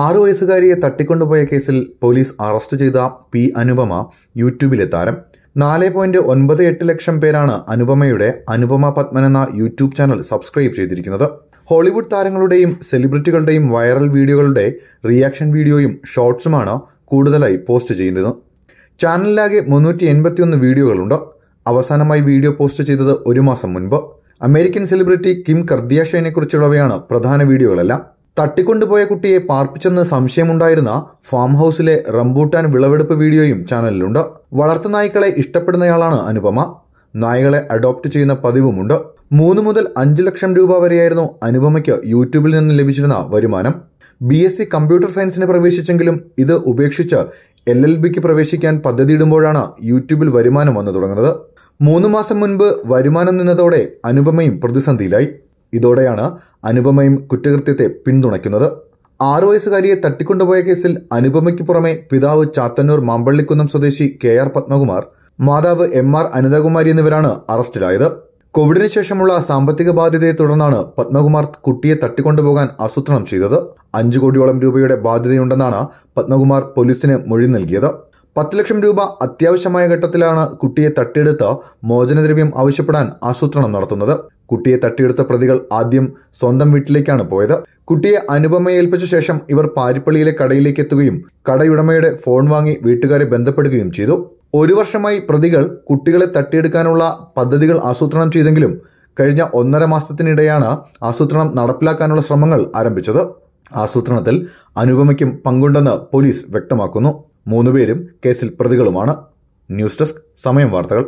ആറു വയസ്സുകാരിയെ തട്ടിക്കൊണ്ടുപോയ കേസിൽ പോലീസ് അറസ്റ്റ് ചെയ്ത പി അനുപമ യൂട്യൂബിലെ താരം നാല് പോയിന്റ് ഒൻപത് എട്ട് ലക്ഷം പേരാണ് അനുപമയുടെ അനുപമ പത്മൻ എന്ന യൂട്യൂബ് ചാനൽ സബ്സ്ക്രൈബ് ചെയ്തിരിക്കുന്നത് ഹോളിവുഡ് താരങ്ങളുടെയും സെലിബ്രിറ്റികളുടെയും വൈറൽ വീഡിയോകളുടെ റിയാക്ഷൻ വീഡിയോയും ഷോർട്സുമാണ് കൂടുതലായി പോസ്റ്റ് ചെയ്യുന്നത് ചാനലിലാകെ മുന്നൂറ്റി എൺപത്തിയൊന്ന് വീഡിയോകളുണ്ട് അവസാനമായി വീഡിയോ പോസ്റ്റ് ചെയ്തത് ഒരു മാസം മുൻപ് അമേരിക്കൻ സെലിബ്രിറ്റി കിം കർദിയാഷയെക്കുറിച്ചുള്ളവയാണ് പ്രധാന വീഡിയോകളെല്ലാം തട്ടിക്കൊണ്ടുപോയ കുട്ടിയെ പാർപ്പിച്ചെന്ന് സംശയമുണ്ടായിരുന്ന ഫാം ഹൗസിലെ റംബൂട്ടാൻ വിളവെടുപ്പ് വീഡിയോയും ചാനലിലുണ്ട് നായ്ക്കളെ ഇഷ്ടപ്പെടുന്നയാളാണ് അനുപമ നായകളെ അഡോപ്റ്റ് ചെയ്യുന്ന പതിവുമുണ്ട് മൂന്ന് മുതൽ അഞ്ച് ലക്ഷം രൂപ വരെയായിരുന്നു അനുപമയ്ക്ക് യൂട്യൂബിൽ നിന്ന് ലഭിച്ചിരുന്ന വരുമാനം ബി എസ് സി കമ്പ്യൂട്ടർ സയൻസിന് പ്രവേശിച്ചെങ്കിലും ഇത് ഉപേക്ഷിച്ച് എൽ എൽ ബിക്ക് പ്രവേശിക്കാൻ പദ്ധതിയിടുമ്പോഴാണ് യൂട്യൂബിൽ വരുമാനം വന്നു തുടങ്ങുന്നത് മൂന്ന് മാസം മുൻപ് വരുമാനം നിന്നതോടെ അനുപമയും പ്രതിസന്ധിയിലായി ഇതോടെയാണ് അനുപമയും കുറ്റകൃത്യത്തെ പിന്തുണയ്ക്കുന്നത് ആറു വയസ്സുകാരിയെ തട്ടിക്കൊണ്ടുപോയ കേസിൽ അനുപമയ്ക്ക് പുറമെ പിതാവ് ചാത്തന്നൂർ മാമ്പള്ളിക്കുന്നം സ്വദേശി കെ ആർ പത്മകുമാർ മാതാവ് എം ആർ അനിതകുമാരി എന്നിവരാണ് അറസ്റ്റിലായത് കോവിഡിന് ശേഷമുള്ള സാമ്പത്തിക ബാധ്യതയെ തുടർന്നാണ് പത്മകുമാർ കുട്ടിയെ തട്ടിക്കൊണ്ടുപോകാൻ ആസൂത്രണം ചെയ്തത് അഞ്ചു കോടിയോളം രൂപയുടെ ബാധ്യതയുണ്ടെന്നാണ് പത്മകുമാർ പോലീസിന് മൊഴി നൽകിയത് പത്ത് ലക്ഷം രൂപ അത്യാവശ്യമായ ഘട്ടത്തിലാണ് കുട്ടിയെ തട്ടിയെടുത്ത് മോചനദ്രവ്യം ആവശ്യപ്പെടാൻ ആസൂത്രണം നടത്തുന്നത് കുട്ടിയെ തട്ടിയെടുത്ത പ്രതികൾ ആദ്യം സ്വന്തം വീട്ടിലേക്കാണ് പോയത് കുട്ടിയെ അനുപമ ഏൽപ്പിച്ച ശേഷം ഇവർ പാരിപ്പള്ളിയിലെ കടയിലേക്ക് എത്തുകയും കടയുടമയുടെ ഫോൺ വാങ്ങി വീട്ടുകാരെ ബന്ധപ്പെടുകയും ചെയ്തു ഒരു വർഷമായി പ്രതികൾ കുട്ടികളെ തട്ടിയെടുക്കാനുള്ള പദ്ധതികൾ ആസൂത്രണം ചെയ്തെങ്കിലും കഴിഞ്ഞ ഒന്നര മാസത്തിനിടെയാണ് ആസൂത്രണം നടപ്പിലാക്കാനുള്ള ശ്രമങ്ങൾ ആരംഭിച്ചത് ആസൂത്രണത്തിൽ അനുപമയ്ക്കും പങ്കുണ്ടെന്ന് പോലീസ് വ്യക്തമാക്കുന്നു മൂന്നുപേരും കേസിൽ പ്രതികളുമാണ് ന്യൂസ് ഡെസ്ക് സമയം വാർത്തകൾ